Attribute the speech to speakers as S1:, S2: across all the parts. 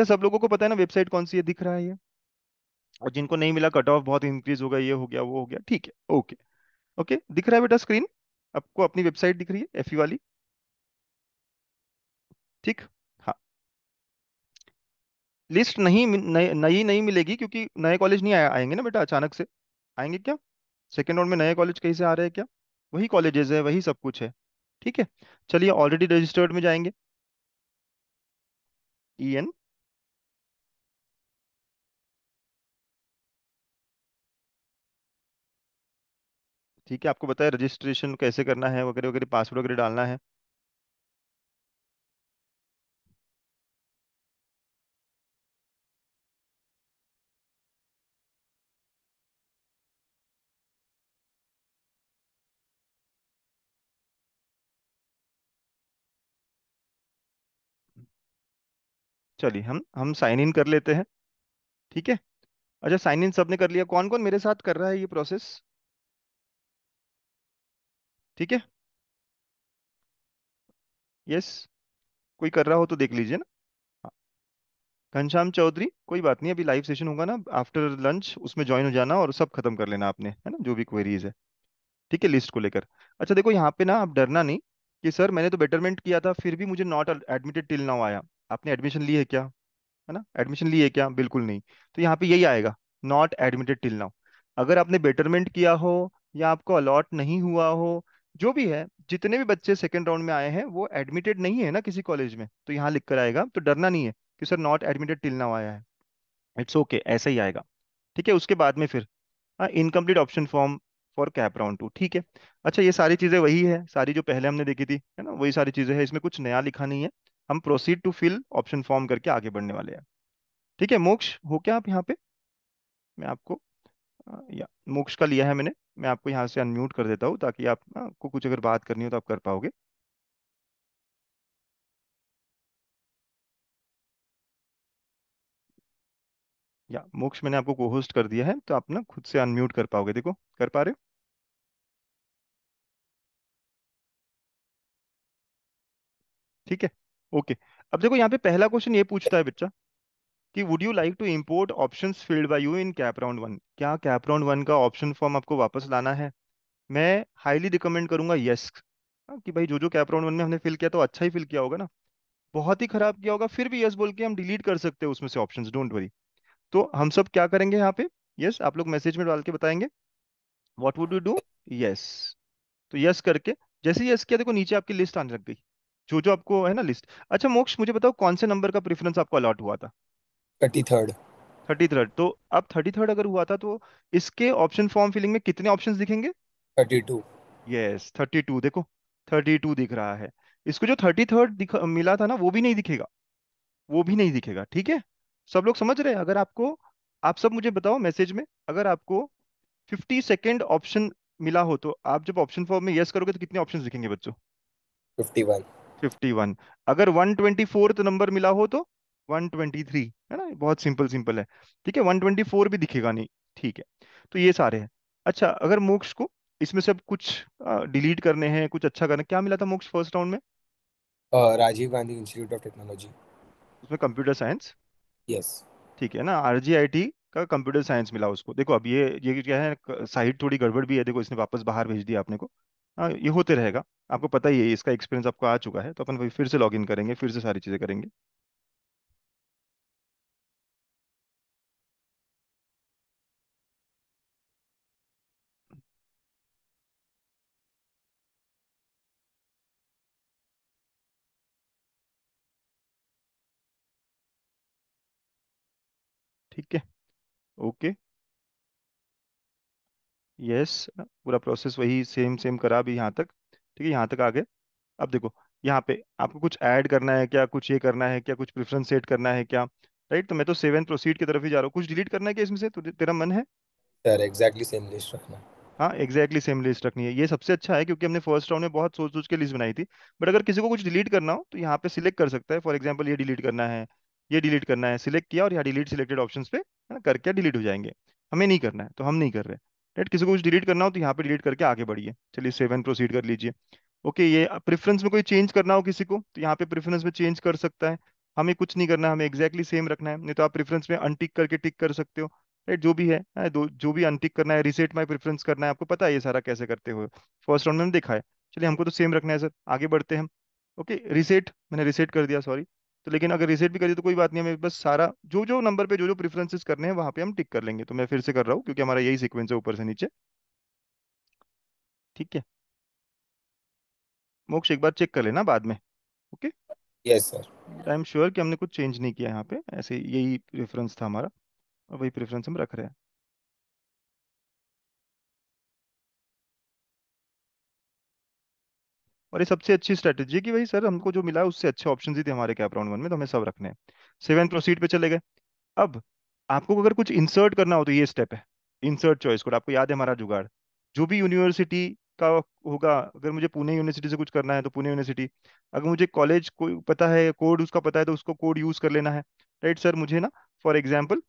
S1: अच्छा सब लोगों को पता है ना वेबसाइट कौन सी है दिख रहा है ये और जिनको नहीं मिला कट ऑफ बहुत इंक्रीज होगा ये हो गया वो हो गया ठीक है ओके ओके दिख रहा है बेटा स्क्रीन आपको अपनी वेबसाइट दिख रही है एफ e वाली ठीक हाँ लिस्ट नहीं नई नहीं, नहीं मिलेगी क्योंकि नए कॉलेज नहीं आ, आएंगे ना बेटा अचानक से आएंगे क्या सेकेंड राउंड में नए कॉलेज कहीं से आ रहे हैं क्या वही कॉलेजेस है वही सब कुछ है ठीक है चलिए ऑलरेडी रजिस्टर्ड में जाएंगे ई e एन ठीक है आपको बताया रजिस्ट्रेशन कैसे करना है वगैरह वगैरह पासवर्ड वगैरह डालना है चलिए हम हम साइन इन कर लेते हैं ठीक है अच्छा साइन इन सबने कर लिया कौन कौन मेरे साथ कर रहा है ये प्रोसेस ठीक है यस कोई कर रहा हो तो देख लीजिए ना हाँ। घनश्याम चौधरी कोई बात नहीं अभी लाइव सेशन होगा ना आफ्टर लंच उसमें ज्वाइन हो जाना और सब खत्म कर लेना आपने है ना जो भी क्वेरीज है ठीक है लिस्ट को लेकर अच्छा देखो यहाँ पे ना आप डरना नहीं कि सर मैंने तो बेटरमेंट किया था फिर भी मुझे नॉट एडमिटेड टिल नाउ आया आपने एडमिशन ली है क्या है ना एडमिशन ली है क्या बिल्कुल नहीं तो यहाँ पे यही आएगा नॉट एडमिटेड टिल नाउ अगर आपने बेटरमेंट किया हो या आपको अलॉट नहीं हुआ हो जो भी है जितने भी बच्चे सेकेंड राउंड में आए हैं वो एडमिटेड नहीं है ना किसी कॉलेज में तो यहाँ लिख कर आएगा तो डरना नहीं है कि sir not admitted till now आया है इट्स ओके okay, ऐसा ही आएगा ठीक है उसके बाद में फिर incomplete option form for CAP round two ठीक है अच्छा ये सारी चीज़ें वही है सारी जो पहले हमने देखी थी है ना वही सारी चीज़ें हैं इसमें कुछ नया लिखा नहीं है हम proceed to fill option form करके आगे बढ़ने वाले हैं ठीक है मोक्ष हो क्या आप यहाँ पे मैं आपको हाँ, या मोक्ष का लिया है मैंने मैं आपको यहाँ से अनम्यूट कर देता हूँ ताकि आप हाँ, आपको कुछ अगर बात करनी हो तो आप कर पाओगे या मोक्ष मैंने आपको को होस्ट कर दिया है तो आप ना खुद से अनम्यूट कर पाओगे देखो कर पा रहे हो ठीक है ओके अब देखो यहाँ पे पहला क्वेश्चन ये पूछता है बच्चा कि would you like to import option filled by you in CAP round one क्या कैप राउंड वन का ऑप्शन फॉर्म आपको वापस लाना है मैं हाईली रिकमेंड करूंगा यस हाँ, कि भाई जो जो कैप राउंड वन में हमने फिल किया तो अच्छा ही फिल किया होगा ना बहुत ही खराब किया होगा फिर भी यस बोल के हम डिलीट कर सकते हैं उसमें से ऑप्शन डोंट वरी तो हम सब क्या करेंगे यहाँ पे यस आप लोग मैसेज में डाल के बताएंगे what would you do yes तो यस करके जैसे यस किया देखो नीचे आपकी लिस्ट आने लग गई जो जो आपको है ना लिस्ट अच्छा मोक्ष मुझे बताओ कौन से नंबर का प्रेफरेंस आपको अलॉट हुआ था थर्टी थर्ड थर्टी थर्ड तो अब थर्टी थर्ड अगर हुआ था तो इसके ऑप्शन फॉर्म फिलिंग में कितने ऑप्शन दिखेंगे thirty two yes thirty two देखो थर्टी टू दिख रहा है इसको जो थर्टी थर्ड मिला था ना वो भी नहीं दिखेगा वो भी नहीं दिखेगा ठीक है सब लोग समझ रहे हैं अगर आपको आप सब मुझे बताओ मैसेज में अगर आपको फिफ्टी सेकेंड ऑप्शन मिला हो तो आप जब ऑप्शन फॉर्म में यस करोगे तो कितने ऑप्शन दिखेंगे बच्चों फिफ्टी वन फिफ्टी वन अगर वन ट्वेंटी फोर्थ नंबर मिला हो तो 123 है ना बहुत सिंपल सिंपल है ठीक है 124 भी दिखेगा नहीं ठीक है तो ये सारे हैं अच्छा अगर मोक्ष को इसमें से अब कुछ डिलीट करने हैं कुछ अच्छा करना क्या मिला था मोक्ष फर्स्ट राउंड में Rajiv Gandhi institute of technology उसमें कंप्यूटर साइंस यस ठीक है ना आर का कंप्यूटर साइंस मिला उसको देखो अब ये ये क्या है साइड थोड़ी गड़बड़ भी है देखो इसने वापस बाहर भेज दिया आपने को हाँ ये होते रहेगा आपको पता ही है इसका एक्सपीरियंस आपको आ चुका है तो अपन फिर से लॉग करेंगे फिर से सारी चीज़ें करेंगे ठीक है ओके यस पूरा प्रोसेस वही सेम सेम करा अभी यहाँ तक ठीक है यहाँ तक आ गए अब देखो यहाँ पे आपको कुछ ऐड करना है क्या कुछ ये करना है क्या कुछ प्रेफरेंस सेट करना है क्या राइट तो मैं तो सेवन प्रोसीड की तरफ ही जा रहा हूँ कुछ डिलीट करना है क्या इसमें से तो तेरा मन है सर एग्जैक्टली सेम लिस्ट रखना हाँ एग्जैक्टली सेम लिस्ट रखनी है ये सबसे अच्छा है क्योंकि हमने फर्स्ट राउंड में बहुत सोच सोच के लिस्ट बनाई थी बट अगर किसी को कुछ डिलीट करना हो तो यहाँ पे सिलेक्ट कर सकता है फॉर एग्जाम्पल ये डिलीट करना है ये डिलीट करना है सिलेक्ट किया और यहाँ डिलीट सिलेक्टेड ऑप्शन पे है ना करके डिलीट हो जाएंगे हमें नहीं करना है तो हम नहीं कर रहे राइट किसी को कुछ डिलीट करना हो तो यहाँ पे डिलीट करके आगे बढ़िए चलिए सेवन प्रोसीड कर लीजिए ओके ये प्रेफरेंस में कोई चेंज करना हो किसी को तो यहाँ पे प्रेफरेंस में चेंज कर सकता है हमें कुछ नहीं करना है हमें एक्जैक्टली exactly सेम रखना है नहीं तो आप प्रेफरेंस में अनटिक करके टिक कर सकते हो राइट जो भी है जो भी अनटिक करना है रिसेट माई प्रेफरेंस करना है आपको पता है ये सारा कैसे करते हुए फर्स्ट राउंड में देखा है चलिए हमको तो सेम रखना है सर आगे बढ़ते हैं ओके रिसेट मैंने रिसेट कर दिया सॉरी तो लेकिन अगर रिसेट भी करिए तो कोई बात नहीं हमें बस सारा जो जो नंबर पे जो जो प्रेफरेंसेस करने हैं वहां पे हम टिक कर लेंगे तो मैं फिर से कर रहा हूँ क्योंकि हमारा यही सिक्वेंस है ऊपर से नीचे ठीक है मोक्ष एक बार चेक कर लेना बाद में okay
S2: yes sir I am
S1: sure कि हमने कुछ चेंज नहीं किया यहाँ पे ऐसे यही प्रेफरेंस था हमारा और वही प्रेफरेंस हम रख रहे हैं और ये सबसे अच्छी स्ट्रेटेजी है कि भाई सर हमको जो मिला है उससे अच्छे ऑप्शन ही थे हमारे कैप राउंड वन में तो हमें सब रखने हैं सेवन प्रोसीड पे चले गए अब आपको अगर कुछ इंसर्ट करना हो तो ये स्टेप है इंसर्ट चॉइस कोड आपको याद है हमारा जुगाड़ जो भी यूनिवर्सिटी का होगा अगर मुझे पुणे यूनिवर्सिटी से कुछ करना है तो पुणे यूनिवर्सिटी अगर मुझे कॉलेज को पता है कोड उसका पता है तो उसको कोड यूज कर लेना है राइट सर मुझे ना फॉर एग्जाम्पल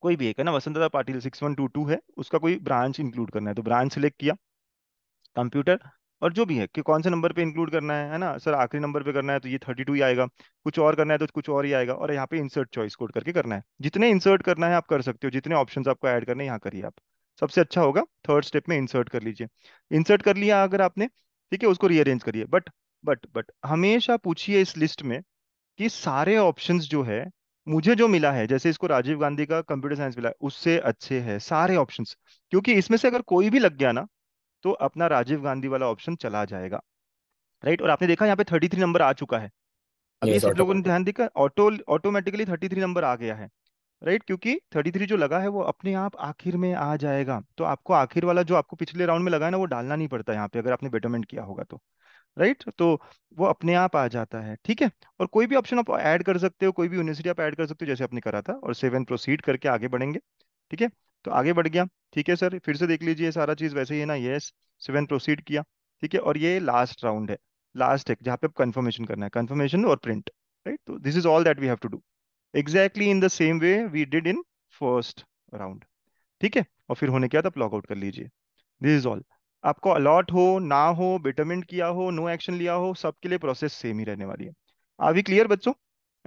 S1: कोई भी एक है ना Vasantdada Patil six one two two है उसका कोई ब्रांच इंक्लूड करना है तो ब्रांच सिलेक्ट किया कंप्यूटर और जो भी है कि कौन से नंबर पे इंक्लूड करना है है ना सर आखिरी नंबर पे करना है तो ये थर्टी टू ही आएगा कुछ और करना है तो कुछ और ही आएगा और यहाँ पे इंसर्ट चॉइस कोड करके करना है जितने इंसर्ट करना है आप कर सकते हो जितने ऑप्शन आपको ऐड करने यहाँ करिए आप सबसे अच्छा होगा थर्ड स्टेप में इंसर्ट कर लीजिए इंसर्ट कर लिया अगर आपने ठीक है उसको रीअरेंज करिए बट बट बट हमेशा पूछिए इस लिस्ट में कि सारे ऑप्शन जो है मुझे जो मिला है जैसे इसको राजीव गांधी का कंप्यूटर साइंस मिला है उससे अच्छे है सारे ऑप्शंस क्योंकि इसमें से अगर कोई भी लग गया ना तो अपना राजीव गांधी वाला ऑप्शन चला जाएगा राइट और आपने देखा यहाँ पे थर्टी थ्री नंबर आ चुका है अभी सब लोगों ने ध्यान दिया auto automatically thirty three number आ गया है राइट क्योंकि थर्टी थ्री जो लगा है वो अपने आप आखिर में आ जाएगा तो आपको आखिर वाला जो आपको पिछले राउंड में लगा है ना वो डालना नहीं पड़ता यहाँ पे अगर आपने बेटरमेंट किया होगा तो राइट तो वो अपने आप आ जाता है ठीक है और कोई भी ऑप्शन आप ऐड कर सकते हो कोई भी यूनिवर्सिटी आप ऐड कर सकते हो जैसे आपने करा था और सेवन प्रोसीड करके आगे बढ़ेंगे ठीक है तो आगे बढ़ गया ठीक है सर फिर से देख लीजिए सारा चीज़ वैसे ही है ना येस सेवन प्रोसीड किया ठीक है और ये लास्ट राउंड है लास्ट है जहाँ पे आप कंफर्मेशन करना है कंफर्मेशन और प्रिंट राइट तो this is all that we have to do exactly in the same way we did in first round ठीक है और फिर होने के बाद आप आउट कर लीजिए दिस इज ऑल आपको अलॉट हो ना हो बेटरमेंट किया हो नो एक्शन लिया हो सबके लिए प्रोसेस सेम ही रहने वाली है आप भी क्लियर बच्चों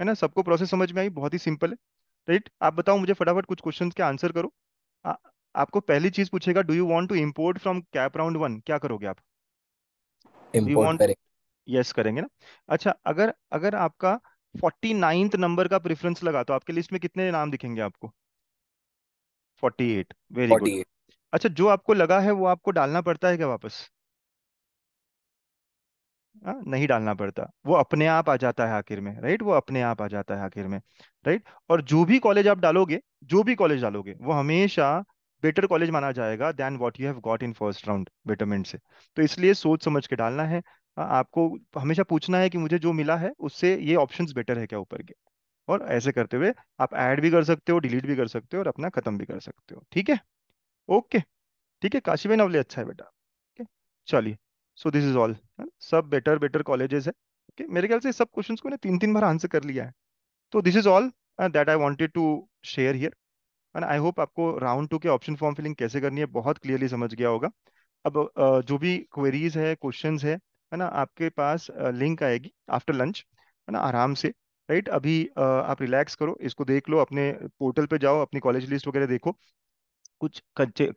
S1: है ना सबको प्रोसेस समझ में आई बहुत ही सिंपल है राइट आप बताओ मुझे फटाफट कुछ क्वेश्चन के आंसर करो आपको पहली चीज पूछेगा do you want to import from CAP round one क्या करोगे आप इम्पोर्ट करेंगे यस करेंगे ना अच्छा अगर अगर आपका फोर्टी नाइन्थ नंबर का प्रेफरेंस लगा तो आपके लिस्ट में कितने नाम दिखेंगे आपको फोर्टी एट वेरी गुड अच्छा जो आपको लगा है वो आपको डालना पड़ता है क्या वापस आ, हाँ, नहीं डालना पड़ता वो अपने आप आ जाता है आखिर में राइट वो अपने आप आ जाता है आखिर में राइट और जो भी कॉलेज आप डालोगे जो भी कॉलेज डालोगे वो हमेशा बेटर कॉलेज माना जाएगा then what you have got in first round betterment से तो इसलिए सोच समझ के डालना है हाँ, आपको हमेशा पूछना है कि मुझे जो मिला है उससे ये ऑप्शन बेटर है क्या ऊपर के और ऐसे करते हुए आप ऐड भी कर सकते हो डिलीट भी कर सकते हो और अपना खत्म भी कर सकते हो ठीक है ओके ठीक है काशी भाई नवले अच्छा है बेटा चलिए सो दिस इज ऑल सब बेटर बेटर कॉलेजेस है ओके okay? मेरे ख्याल से सब क्वेश्चंस को ना तीन तीन बार आंसर कर लिया है तो this is all that I wanted to share here and I hope आपको राउंड टू के ऑप्शन फॉर्म फिलिंग कैसे करनी है बहुत क्लियरली समझ गया होगा अब जो भी क्वेरीज है क्वेश्चन है है ना आपके पास लिंक आएगी आफ्टर लंच है ना आराम से राइट अभी आप रिलैक्स करो इसको देख लो अपने पोर्टल पे जाओ अपनी कॉलेज लिस्ट वगैरह देखो कुछ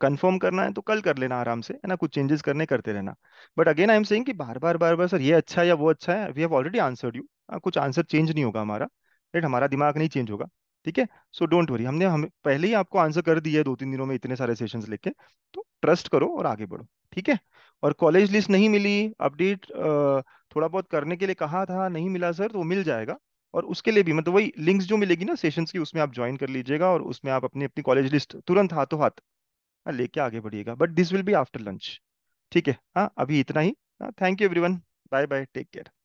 S1: कंफर्म करना है तो कल कर लेना आराम से है ना कुछ चेंजेस करने करते रहना but again I am saying कि बार बार बार बार सर ये अच्छा है या वो अच्छा है we have already answered you कुछ आंसर चेंज नहीं होगा हमारा राइट हमारा दिमाग नहीं चेंज होगा ठीक है सो डोंट वरी हमने हम पहले ही आपको आंसर कर दिया है दो तीन दिनों में इतने सारे सेशन लेके तो ट्रस्ट करो और आगे बढ़ो ठीक है और कॉलेज लिस्ट नहीं मिली अपडेट थोड़ा बहुत करने के लिए कहा था नहीं मिला सर तो मिल जाएगा और उसके लिए भी मतलब वही लिंक्स जो मिलेगी ना सेशंस की उसमें आप ज्वाइन कर लीजिएगा और उसमें आप अपनी अपनी कॉलेज लिस्ट तुरंत हाथों हाथ हाँ, लेके आगे बढ़िएगा but this will be after lunch ठीक है हाँ अभी इतना ही thank you everyone bye bye take care